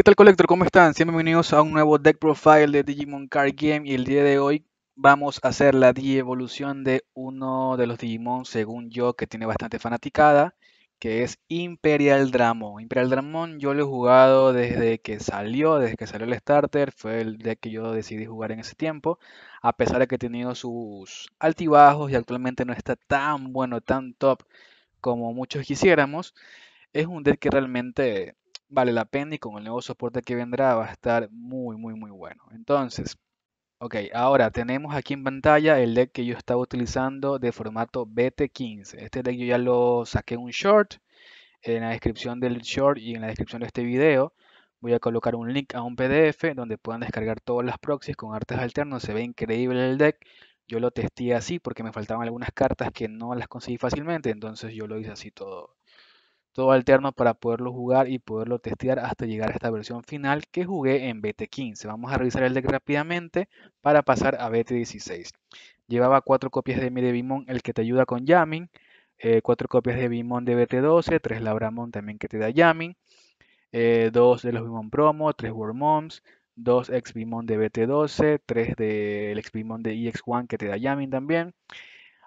¿Qué tal Collector? ¿Cómo están? bienvenidos a un nuevo deck profile de Digimon Card Game y el día de hoy vamos a hacer la evolución de uno de los Digimon, según yo, que tiene bastante fanaticada, que es Imperial Dramon. Imperial Dramon yo lo he jugado desde que salió, desde que salió el starter, fue el deck que yo decidí jugar en ese tiempo, a pesar de que ha tenido sus altibajos y actualmente no está tan bueno, tan top como muchos quisiéramos. Es un deck que realmente vale la pena y con el nuevo soporte que vendrá va a estar muy, muy, muy bueno. Entonces, ok, ahora tenemos aquí en pantalla el deck que yo estaba utilizando de formato BT15. Este deck yo ya lo saqué un short. En la descripción del short y en la descripción de este video voy a colocar un link a un PDF donde puedan descargar todas las proxies con artes alternos. Se ve increíble el deck. Yo lo testé así porque me faltaban algunas cartas que no las conseguí fácilmente, entonces yo lo hice así todo, todo alterno para poderlo jugar y poderlo testear hasta llegar a esta versión final que jugué en BT15. Vamos a revisar el deck rápidamente para pasar a BT16. Llevaba cuatro copias de mi Bimon el que te ayuda con Yamin, eh, cuatro copias de Bimon de BT12, tres Labramon también que te da Yamin, eh, dos de los Bimon Promo, tres Wormoms, dos ex Bimon de BT12, tres del ex Bimon de EX1 que te da Yamin también,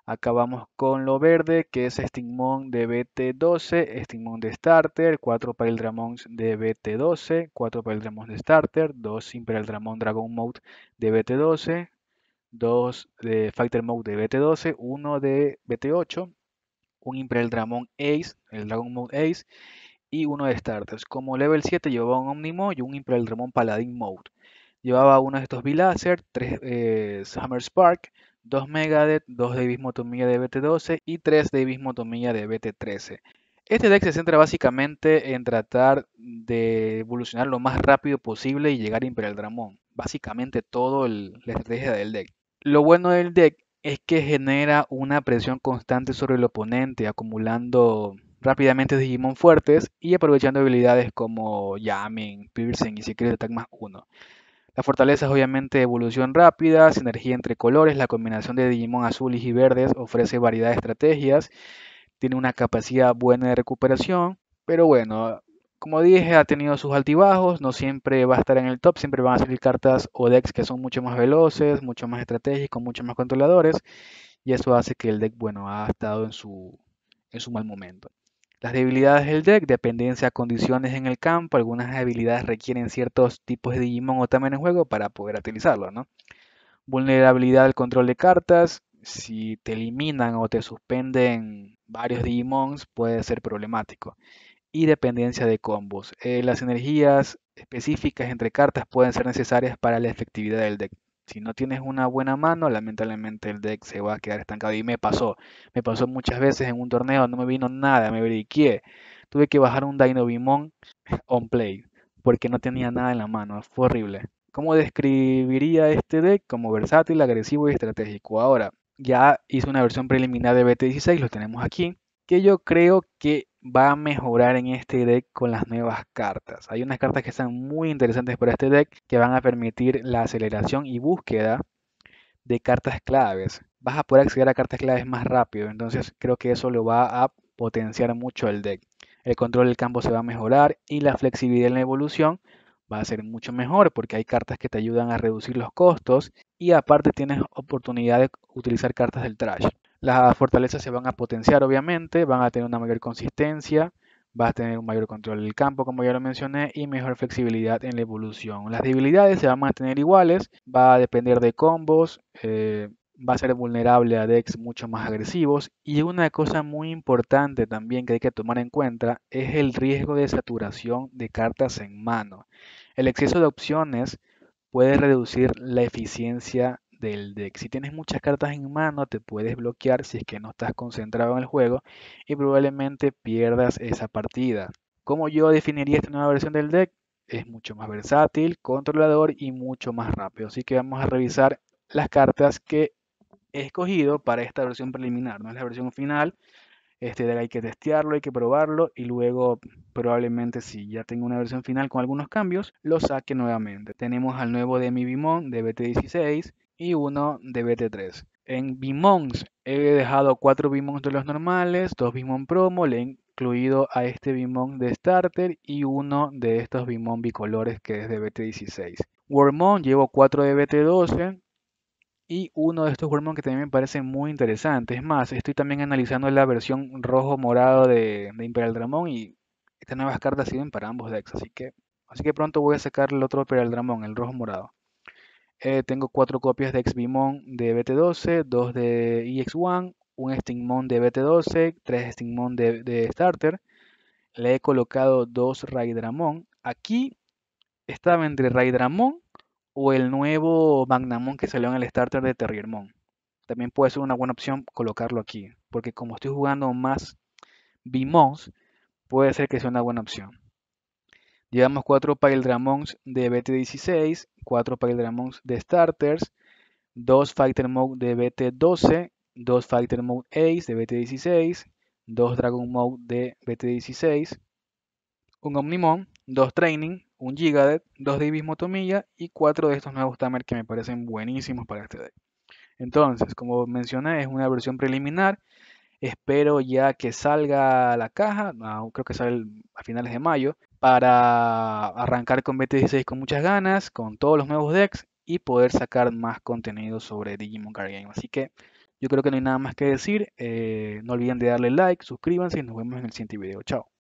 Acabamos con lo verde, que es Stigmon de BT12, Stigmon de Starter, 4 para el Dramon de BT12, 4 para el de Starter, 2 Imperial Dramon Dragon Mode de BT12, 2 de Fighter Mode de BT12, 1 de BT8, un Imperial Dramon Ace, el Dragon Mode Ace, y uno de Starters. Como level 7 llevaba un Omnimo y un Imperial Dramon Paladin Mode. Llevaba uno de estos v 3 eh, Hammer Spark, 2 Megadeth, 2 de Motomilla de BT12 y 3 de de BT13. Este deck se centra básicamente en tratar de evolucionar lo más rápido posible y llegar a Imperial Dramón. Básicamente todo la estrategia del deck. Lo bueno del deck es que genera una presión constante sobre el oponente, acumulando rápidamente Digimon fuertes y aprovechando habilidades como Yamin, Piercing y Secret Attack más 1. La fortaleza es obviamente evolución rápida, sinergia entre colores, la combinación de Digimon azules y verdes ofrece variedad de estrategias, tiene una capacidad buena de recuperación, pero bueno, como dije, ha tenido sus altibajos, no siempre va a estar en el top, siempre van a salir cartas o decks que son mucho más veloces, mucho más estratégicos, mucho más controladores, y eso hace que el deck, bueno, ha estado en en su mal momento. Las debilidades del deck, dependencia a condiciones en el campo, algunas habilidades requieren ciertos tipos de Digimon o también en juego para poder utilizarlo, ¿no? Vulnerabilidad al control de cartas, si te eliminan o te suspenden varios Digimons puede ser problemático. Y dependencia de combos. Eh, las energías específicas entre cartas pueden ser necesarias para la efectividad del deck. Si no tienes una buena mano, lamentablemente el deck se va a quedar estancado. Y me pasó. Me pasó muchas veces en un torneo, no me vino nada, me verdiqué Tuve que bajar un Dino Bimon on play porque no tenía nada en la mano. Fue horrible. ¿Cómo describiría este deck? Como versátil, agresivo y estratégico. Ahora, ya hice una versión preliminar de BT16, lo tenemos aquí, que yo creo que va a mejorar en este deck con las nuevas cartas. Hay unas cartas que están muy interesantes para este deck que van a permitir la aceleración y búsqueda de cartas claves. Vas a poder acceder a cartas claves más rápido, entonces creo que eso lo va a potenciar mucho el deck. El control del campo se va a mejorar y la flexibilidad en la evolución va a ser mucho mejor porque hay cartas que te ayudan a reducir los costos y aparte tienes oportunidad de utilizar cartas del trash. Las fortalezas se van a potenciar, obviamente, van a tener una mayor consistencia, va a tener un mayor control del campo, como ya lo mencioné, y mejor flexibilidad en la evolución. Las debilidades se van a mantener iguales, va a depender de combos, eh, va a ser vulnerable a decks mucho más agresivos. Y una cosa muy importante también que hay que tomar en cuenta es el riesgo de saturación de cartas en mano. El exceso de opciones puede reducir la eficiencia del deck. Si tienes muchas cartas en mano, te puedes bloquear si es que no estás concentrado en el juego y probablemente pierdas esa partida. Como yo definiría esta nueva versión del deck? Es mucho más versátil, controlador y mucho más rápido. Así que vamos a revisar las cartas que he escogido para esta versión preliminar. No es la versión final, este hay que testearlo, hay que probarlo y luego probablemente si ya tengo una versión final con algunos cambios, lo saque nuevamente. Tenemos al nuevo Demi Bimon de BT16, y uno de BT3. En Bimons he dejado cuatro Bimons de los normales, dos Bimon promo, le he incluido a este Bimon de starter y uno de estos Bimon bicolores que es de BT16. Wormon llevo cuatro de BT12 y uno de estos Wormon que también me parece muy interesante. Es más, estoy también analizando la versión rojo-morado de, Imperial Dramon y estas nuevas cartas sirven para ambos decks, así que, así que pronto voy a sacar el otro Imperial Dramon, el rojo-morado. Eh, tengo cuatro copias de XBMON de BT12, 2 de EX1, un Stingmon de BT12, tres Stingmon de, Starter. Le he colocado dos Raidramon. Aquí estaba entre Raidramon o el nuevo Magnamon que salió en el Starter de Terriermon. También puede ser una buena opción colocarlo aquí, porque como estoy jugando más Bimons, puede ser que sea una buena opción. Llevamos 4 Dramons de BT16, 4 Dramons de Starters, 2 Fighter Mode de BT12, 2 Fighter Mode Ace de BT16, 2 Dragon Mode de BT16, un Omnimon, 2 Training, un Gigadet, 2 de Motomilla y 4 de estos nuevos Tamer que me parecen buenísimos para este deck. Entonces, como mencioné, es una versión preliminar Espero ya que salga la caja, creo que sale a finales de mayo, para arrancar con BT16 con muchas ganas, con todos los nuevos decks y poder sacar más contenido sobre Digimon Card Game. Así que yo creo que no hay nada más que decir. Eh, no olviden de darle like, suscríbanse y nos vemos en el siguiente video. Chao.